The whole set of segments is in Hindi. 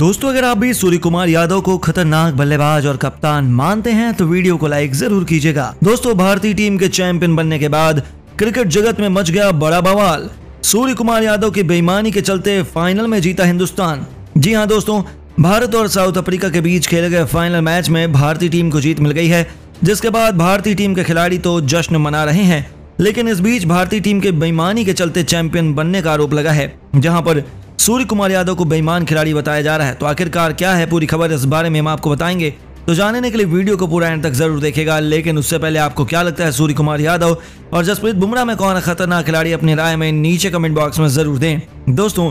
दोस्तों अगर आप भी सूर्य कुमार यादव को खतरनाक बल्लेबाज और कप्तान मानते हैं तो वीडियो को लाइक जरूर कीजिएगा दोस्तों भारतीय टीम के चैंपियन बनने के बाद क्रिकेट जगत में मच गया बड़ा बवाल सूर्य कुमार यादव की बेईमानी के चलते फाइनल में जीता हिंदुस्तान जी हाँ दोस्तों भारत और साउथ अफ्रीका के बीच खेले गए फाइनल मैच में भारतीय टीम को जीत मिल गई है जिसके बाद भारतीय टीम के खिलाड़ी तो जश्न मना रहे हैं लेकिन इस बीच भारतीय टीम के बेईमानी के चलते चैंपियन बनने का आरोप लगा है जहां पर सूर्य कुमार यादव को बेईमान खिलाड़ी बताया जा रहा है तो आखिरकार क्या है पूरी खबर इस बारे में हम आपको बताएंगे तो जानने के लिए वीडियो को पूरा एंड तक जरूर देखेगा लेकिन उससे पहले आपको क्या लगता है सूर्य कुमार यादव और जसप्रीत बुमराह में कौन खतरनाक खिलाड़ी अपनी राय में नीचे कमेंट बॉक्स में जरूर दें दोस्तों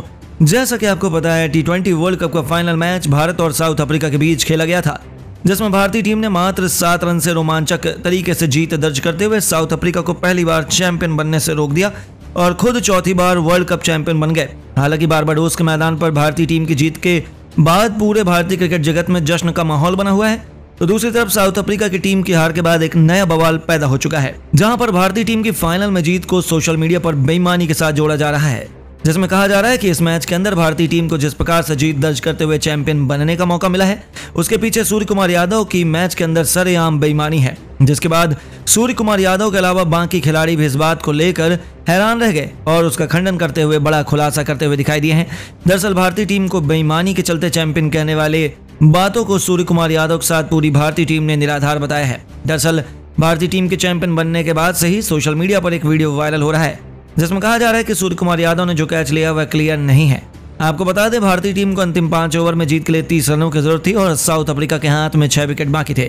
जैसा कि आपको पता है टी ट्वेंटी वर्ल्ड कप का फाइनल मैच भारत और साउथ अफ्रीका के बीच खेला गया था जिसमें भारतीय टीम ने मात्र सात रन से रोमांचक तरीके से जीत दर्ज करते हुए साउथ अफ्रीका को पहली बार चैंपियन बनने से रोक दिया और खुद चौथी बार वर्ल्ड कप चैंपियन बन गए हालांकि बारबाडोस के मैदान पर भारतीय टीम की जीत के बाद पूरे भारतीय क्रिकेट जगत में जश्न का माहौल बना हुआ है तो दूसरी तरफ साउथ अफ्रीका की टीम की हार के बाद एक नया बवाल पैदा हो चुका है जहां पर भारतीय टीम की फाइनल में जीत को सोशल मीडिया पर बेईमानी के साथ जोड़ा जा रहा है जिसमें कहा जा रहा है कि इस मैच के अंदर भारतीय टीम को जिस प्रकार से जीत दर्ज करते हुए चैंपियन बनने का मौका मिला है उसके पीछे सूर्य कुमार यादव की मैच के अंदर सरेआम बेईमानी है जिसके बाद सूर्य कुमार यादव के अलावा बाकी खिलाड़ी भी इस बात को लेकर हैरान रह गए और उसका खंडन करते हुए बड़ा खुलासा करते हुए दिखाई दिए हैं दरअसल भारतीय टीम को बेईमानी के चलते चैंपियन कहने वाले बातों को सूर्य कुमार यादव के साथ पूरी भारतीय टीम ने निराधार बताया है दरअसल भारतीय टीम के चैंपियन बनने के बाद से ही सोशल मीडिया पर एक वीडियो वायरल हो रहा है जिसमें कहा जा रहा है कि सूर्य कुमार यादव ने जो कैच लिया वह क्लियर नहीं है आपको बता दें भारतीय टीम को अंतिम पांच ओवर में जीत के लिए तीस रनों की जरूरत थी और साउथ अफ्रीका के हाथ में छह विकेट बाकी थे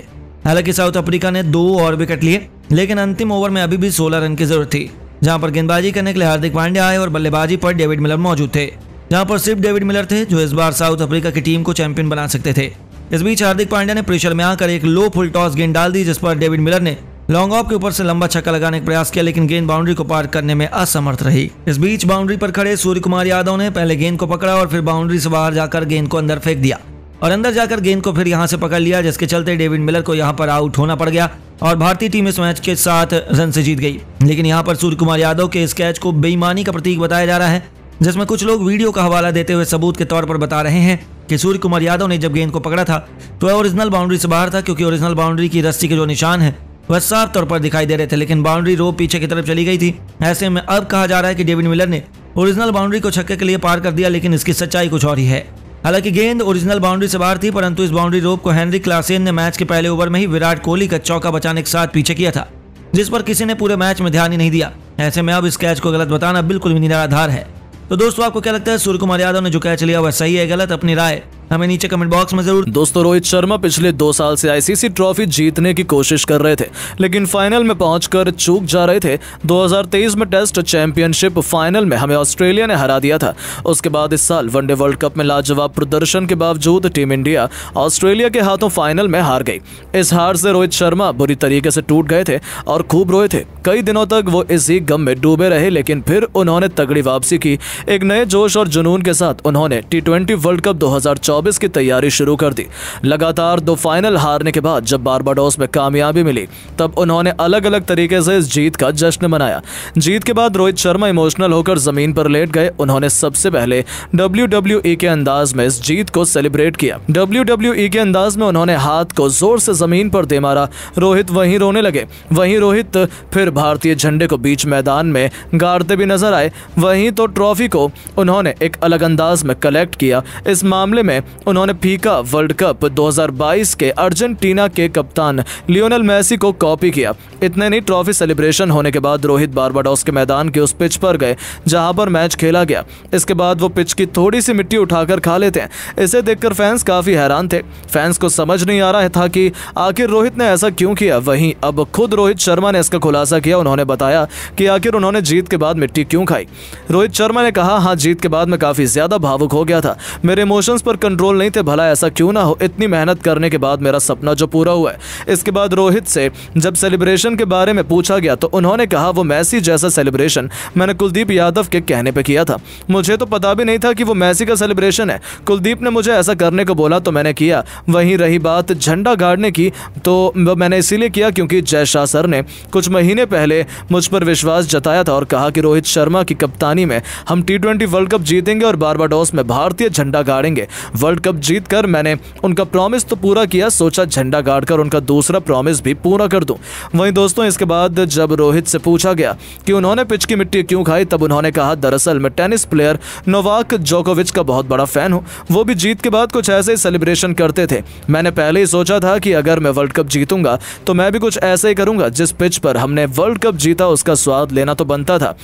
हालांकि साउथ अफ्रीका ने दो और विकेट लिए लेकिन अंतिम ओवर में अभी भी सोलह रन की जरूरत थी जहाँ पर गेंदबाजी करने के लिए हार्दिक पांड्या आए और बल्लेबाजी पर डेविड मिलर मौजूद थे जहाँ पर सिर्फ डेविड मिलर थे जो इस बार साउथ अफ्रीका की टीम को चैंपियन बना सकते थे इस बीच हार्दिक पांड्या ने प्रेशर में आकर एक लो फुल टॉस गेंद डाल दी जिस पर डेविड मिलर ने लॉन्ग ऑफ के ऊपर से लंबा छक्का लगाने का प्रयास किया लेकिन गेंद बाउंड्री को पार करने में असमर्थ रही इस बीच बाउंड्री पर खड़े सूर्य कुमार यादव ने पहले गेंद को पकड़ा और फिर बाउंड्री से बाहर जाकर गेंद को अंदर फेंक दिया और अंदर जाकर गेंद को फिर यहां से पकड़ लिया जिसके चलते डेविड मिलर को यहां पर आउट होना पड़ गया और भारतीय टीम इस मैच के साथ रन से जीत गई लेकिन यहां पर सूर्य कुमार यादव के इस कैच को बेईमानी का प्रतीक बताया जा रहा है जिसमें कुछ लोग वीडियो का हवाला देते हुए सबूत के तौर पर बता रहे हैं कि सूर्य कुमार यादव ने जब गेंद को पकड़ा था तो ओरिजिनल बाउंड्री से बाहर था क्योंकि ओरिजिनल बाउंड्री की रस्सी के जो निशान है वह साफ तौर पर दिखाई दे रहे थे लेकिन बाउंड्री रो पीछे की तरफ चली गई थी ऐसे में अब कहा जा रहा है कि डेविड मिलर ने ओरिजिनल बाउंड्री को छक्के के लिए पार कर दिया लेकिन इसकी सच्चाई कुछ और ही है हालांकि गेंद ओरिजिनल बाउंड्री से बाहर थी परंतु इस बाउंड्री रोप को हेनरी क्लासेन ने मैच के पहले ओवर में ही विराट कोहली का चौका बचाने के साथ पीछे किया था जिस पर किसी ने पूरे मैच में ध्यान ही नहीं दिया ऐसे में अब इस कैच को गलत बताना बिल्कुल भी निराधार है तो दोस्तों आपको क्या लगता है सूर्य कुमार यादव ने जो कैच लिया वह सही है गलत अपनी राय हमें नीचे कमेंट बॉक्स में जरूर दोस्तों रोहित शर्मा पिछले दो साल से आईसीसी ट्रॉफी जीतने की कोशिश कर रहे थे लेकिन फाइनल में पहुंच चूक जा रहे थे दो में टेस्ट चैंपियनशिप फाइनल में हमें ऑस्ट्रेलिया ने हरा दिया था उसके बाद इस साल वनडे वर्ल्ड कप में लाजवाब प्रदर्शन के बावजूद टीम इंडिया ऑस्ट्रेलिया के हाथों फाइनल में हार गई इस हार से रोहित शर्मा बुरी तरीके से टूट गए थे और खूब रोए थे कई दिनों तक वो इसी गम में डूबे रहे लेकिन फिर उन्होंने तगड़ी वापसी की एक नए जोश और जुनून के साथ उन्होंने टी वर्ल्ड कप दो 2024 की तैयारी शुरू कर दी लगातार दो फाइनल हारने के बाद जब बारबाडोस में कामयाबी मिली तब उन्होंने अलग अलग तरीके से इस जीत का जश्न मनाया जीत के बाद रोहित शर्मा इमोशनल होकर जमीन पर लेट गए उन्होंने सबसे पहले डब्ल्यू e के अंदाज में इस जीत को सेलिब्रेट किया डब्ल्यू e के अंदाज में उन्होंने हाथ को जोर से जमीन पर दे मारा रोहित वहीं रोने लगे वहीं रोहित फिर भारतीय झंडे को बीच मैदान में गाड़ते भी नजर आए वहीं तो ट्रॉफी को उन्होंने एक अलग अंदाज में कलेक्ट किया इस मामले में उन्होंने फीका वर्ल्ड कप 2022 के अर्जेंटीना के कप्तान लियोनल मेसी को कॉपी किया इतने नहीं ट्रॉफी सेलिब्रेशन होने के बाद रोहित बारबाडोस के मैदान के उस पिच पर गए जहां पर मैच खेला गया इसके बाद वो पिच की थोड़ी सी मिट्टी उठाकर खा लेते हैं इसे देखकर फैंस काफ़ी हैरान थे फैंस को समझ नहीं आ रहा था कि आखिर रोहित ने ऐसा क्यों किया वहीं अब खुद रोहित शर्मा ने इसका खुलासा किया उन्होंने बताया कि आखिर उन्होंने जीत के बाद मिट्टी क्यों खाई रोहित शर्मा ने कहा हाँ जीत के बाद मैं काफ़ी ज़्यादा भावुक हो गया था मेरे इमोशंस पर कंट्रोल कंट्रोल नहीं थे भला ऐसा क्यों ना हो इतनी मेहनत करने के बाद मेरा सपना जो पूरा हुआ है इसके बाद रोहित से जब सेलिब्रेशन के बारे में पूछा गया तो उन्होंने कहा वो मैसी जैसा सेलिब्रेशन मैंने कुलदीप यादव के कहने पर किया था मुझे तो पता भी नहीं था कि वो मैसी का सेलिब्रेशन है कुलदीप ने मुझे ऐसा करने को बोला तो मैंने किया वहीं रही बात झंडा गाड़ने की तो मैंने इसीलिए किया क्योंकि जय शाह सर ने कुछ महीने पहले मुझ पर विश्वास जताया था और कहा कि रोहित शर्मा की कप्तानी में हम टी वर्ल्ड कप जीतेंगे और बारबाडोस में भारतीय झंडा गाड़ेंगे वर्ल्ड कप जीत कर मैंने उनका प्रॉमिस तो पूरा किया सोचा झंडा गाड़ कर उनका दूसरा प्रॉमिस भी पूरा कर दूँ वहीं दोस्तों इसके बाद जब रोहित से पूछा गया कि उन्होंने पिच की मिट्टी क्यों खाई तब उन्होंने कहा दरअसल मैं टेनिस प्लेयर नोवाक जोकोविच का बहुत बड़ा फ़ैन हूँ वो भी जीत के बाद कुछ ऐसे ही सेलिब्रेशन करते थे मैंने पहले ही सोचा था कि अगर मैं वर्ल्ड कप जीतूंगा तो मैं भी कुछ ऐसे ही करूंगा जिस पिच पर हमने वर्ल्ड कप जीता उसका स्वाद लेना तो बनता था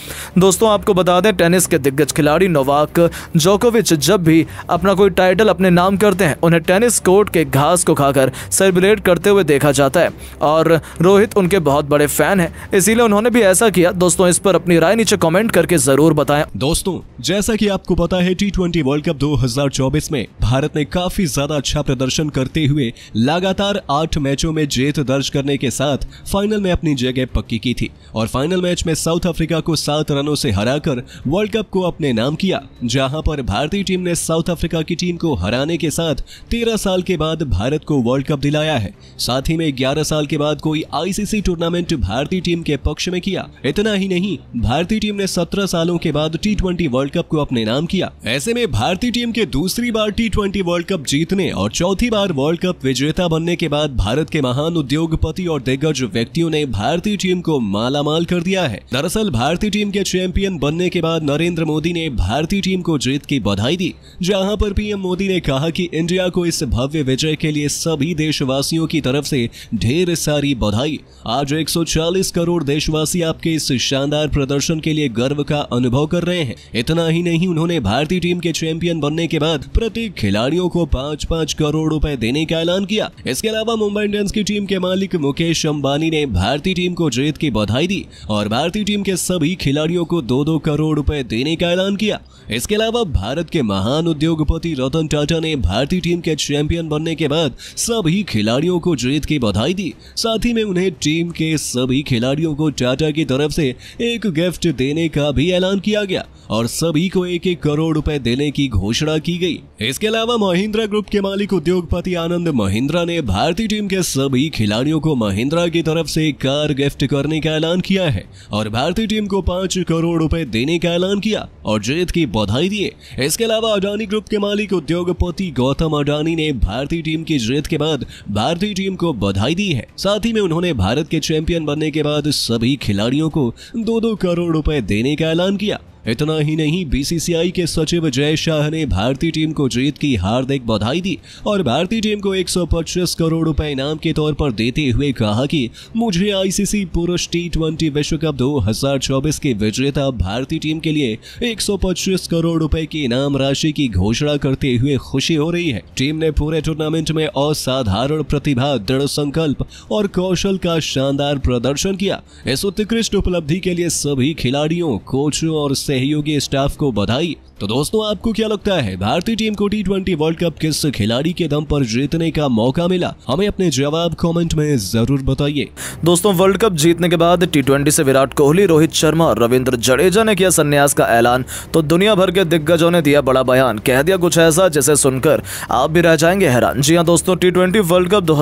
दोस्तों आपको बता दें टेनिस के दिग्गज खिलाड़ी नोवाक जोकोविच जब भी अपना कोई टाइटल खेल अपने नाम करते हैं उन्हें टेनिस कोर्ट के घास को खाकर सेलिब्रेट करते हुए देखा जाता है और रोहित उनके बहुत बड़े फैन है इसीलिए उन्होंने भी ऐसा किया दोस्तों इस पर अपनी राय नीचे कमेंट करके जरूर बताएं दोस्तों जैसा कि आपको पता है टी ट्वेंटी वर्ल्ड कप दो में भारत ने काफी ज्यादा अच्छा प्रदर्शन करते हुए लगातार आठ मैचों में जीत दर्ज करने के साथ फाइनल में अपनी जगह पक्की की थी और फाइनल मैच में साउथ अफ्रीका को सात रनों से हराकर वर्ल्ड कप को अपने नाम किया जहां पर भारतीय टीम ने साउथ अफ्रीका की टीम को हराने के साथ 13 साल के बाद भारत को वर्ल्ड कप दिलाया है साथ ही में 11 साल के बाद कोई आईसीसी टूर्नामेंट भारतीय टीम के पक्ष में किया इतना ही नहीं भारतीय टीम ने 17 सालों के बाद टी वर्ल्ड कप को अपने नाम किया ऐसे में भारतीय टीम के दूसरी बार टी वर्ल्ड कप जीतने और चौथी बार वर्ल्ड कप विजेता बनने के बाद भारत के महान उद्योगपति और दिग्गज व्यक्तियों ने भारतीय टीम को मालामाल कर दिया है दरअसल भारतीय टीम के चैंपियन बनने के बाद नरेंद्र मोदी ने भारतीय टीम को जीत की बधाई दी जहां पर पीएम मोदी मोदी ने कहा कि इंडिया को इस भव्य विजय के लिए सभी देशवासियों की तरफ से ढेर सारी बधाई आज 140 करोड़ देशवासी आपके इस शानदार प्रदर्शन के लिए गर्व का अनुभव कर रहे हैं इतना ही नहीं उन्होंने भारतीय टीम के चैंपियन बनने के बाद प्रत्येक खिलाड़ियों को पाँच पाँच करोड़ रूपए देने का ऐलान किया इसके अलावा मुंबई इंडियंस की टीम के मालिक मुकेश अम्बानी ने भारतीय टीम को जीत की बधाई दी और भारतीय टीम के सभी खिलाड़ियों को दो दो करोड़ रूपए देने का ऐलान किया इसके अलावा भारत के महान उद्योगपति रतन टाटा ने भारतीय टीम के चैंपियन बनने के बाद सभी खिलाड़ियों को जीत की बधाई दी साथ ही में उन्हें टीम के सभी खिलाड़ियों को टाटा की तरफ से एक गिफ्ट देने का भी ऐलान किया गया और सभी को एक एक करोड़ रुपए देने की घोषणा की गई इसके अलावा महिंद्रा ग्रुप के मालिक उद्योगपति आनंद महिंद्रा ने भारतीय टीम के सभी खिलाड़ियों को महिंद्रा की तरफ से कार गिफ्ट करने का ऐलान किया है और भारतीय टीम को पांच करोड़ रुपए देने का ऐलान किया और जीत की बधाई दिए इसके अलावा अडानी ग्रुप के मालिक उद्योग उद्योगपति गौतम अडानी ने भारतीय टीम की जीत के बाद भारतीय टीम को बधाई दी है साथ ही में उन्होंने भारत के चैंपियन बनने के बाद सभी खिलाड़ियों को दो दो करोड़ रुपए देने का ऐलान किया इतना ही नहीं बीसीसीआई के सचिव जय शाह ने भारतीय टीम को जीत की हार्दिक बधाई दी और भारतीय टीम को 125 करोड़ रुपए इनाम के तौर पर देते हुए कहा कि मुझे आईसीसी पुरुष टी विश्व कप 2024 के विजेता भारतीय टीम के लिए 125 करोड़ रुपए की इनाम राशि की घोषणा करते हुए खुशी हो रही है टीम ने पूरे टूर्नामेंट में असाधारण प्रतिभा दृढ़ संकल्प और कौशल का शानदार प्रदर्शन किया इस उत्कृष्ट उपलब्धि के लिए सभी खिलाड़ियों कोचों और सहयोगी स्टाफ को बधाई तो दोस्तों आपको क्या लगता है भारतीय टीम को टी ट्वेंटी वर्ल्ड कप किस खिलाड़ी के दम पर जीतने का मौका मिला हमें अपने जवाब कमेंट में जरूर बताइए दोस्तों वर्ल्ड कप जीतने के बाद टी ट्वेंटी से विराट कोहली रोहित शर्मा और रविंद्र जडेजा ने किया संन्यास का ऐलान तो दुनिया भर के दिग्गजों ने दिया बड़ा बयान कह दिया कुछ ऐसा जिसे सुनकर आप भी रह जाएंगे हैरान जी हाँ दोस्तों टी वर्ल्ड कप दो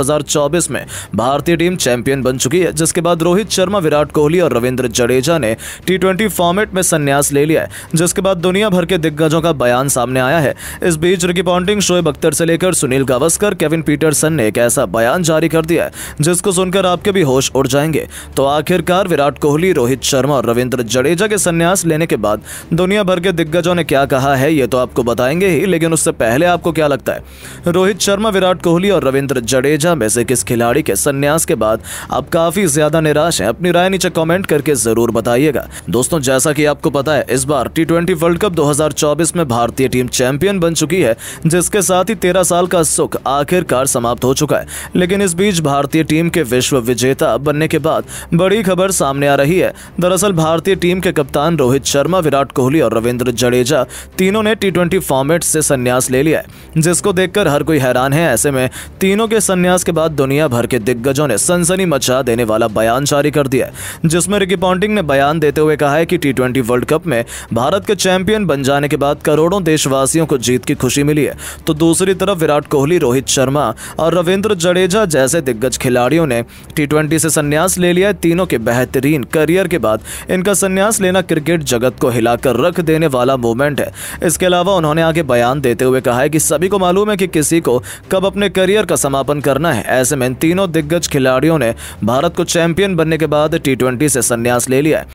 में भारतीय टीम चैंपियन बन चुकी है जिसके बाद रोहित शर्मा विराट कोहली और रविंद्र जडेजा ने टी फॉर्मेट में संन्यास ले लिया है जिसके बाद दुनिया भर के दिग्गजों का बयान सामने आया है इस बीच रिकी पॉन्टिंग शोएब अख्तर से लेकर सुनील गावस्कर केविन पीटरसन ने एक ऐसा बयान जारी कर दिया है जिसको सुनकर आपके भी होश उड़ जाएंगे तो आखिरकार विराट कोहली रोहित शर्मा और रविंद्र जडेजा के संन्यास लेने के बाद दुनिया भर के दिग्गजों ने क्या कहा है ये तो आपको बताएंगे ही लेकिन उससे पहले आपको क्या लगता है रोहित शर्मा विराट कोहली और रविंद्र जडेजा में से किस खिलाड़ी के संन्यास के बाद आप काफी ज्यादा निराश हैं अपनी राय नीचे कमेंट करके जरूर बताइएगा दोस्तों जैसा कि आपको पता है इस बार टी ट्वेंटी वर्ल्ड कप 2024 में भारतीय टीम चैंपियन बन चुकी है जिसके साथ ही तेरह साल का सुख आखिरकार समाप्त हो चुका है लेकिन इस बीच भारतीय टीम के विश्व विजेता बनने के बाद बड़ी खबर सामने आ रही है दरअसल भारतीय टीम के कप्तान रोहित शर्मा विराट कोहली और रविंद्र जडेजा तीनों ने टी फॉर्मेट से संन्यास ले लिया है जिसको देखकर हर कोई हैरान है ऐसे में तीनों के संन्यास के बाद दुनिया भर के दिग्गजों ने सनसनी मचा देने वाला बयान जारी कर दिया जिसमें रिकी पॉन्टिंग ने बयान देते हुए कहा है कि टी वर्ल्ड कप में में भारत के चैंपियन बन जाने के बाद करोड़ों देशवासियों को जीत की खुशी मिली है तो दूसरी तरफ विराट कोहली रोहित शर्मा और रविंद्र जडेजा जैसे दिग्गज खिलाड़ियों ने टी से संन्यास ले लिया है तीनों के बेहतरीन करियर के बाद इनका संन्यास लेना क्रिकेट जगत को हिलाकर रख देने वाला मूवमेंट है इसके अलावा उन्होंने आगे बयान देते हुए कहा है कि सभी को मालूम है कि किसी को कब अपने करियर का समापन करना है ऐसे में तीनों दिग्गज खिलाड़ियों ने भारत को चैंपियन बनने के बाद टी से संन्यास ले लिया है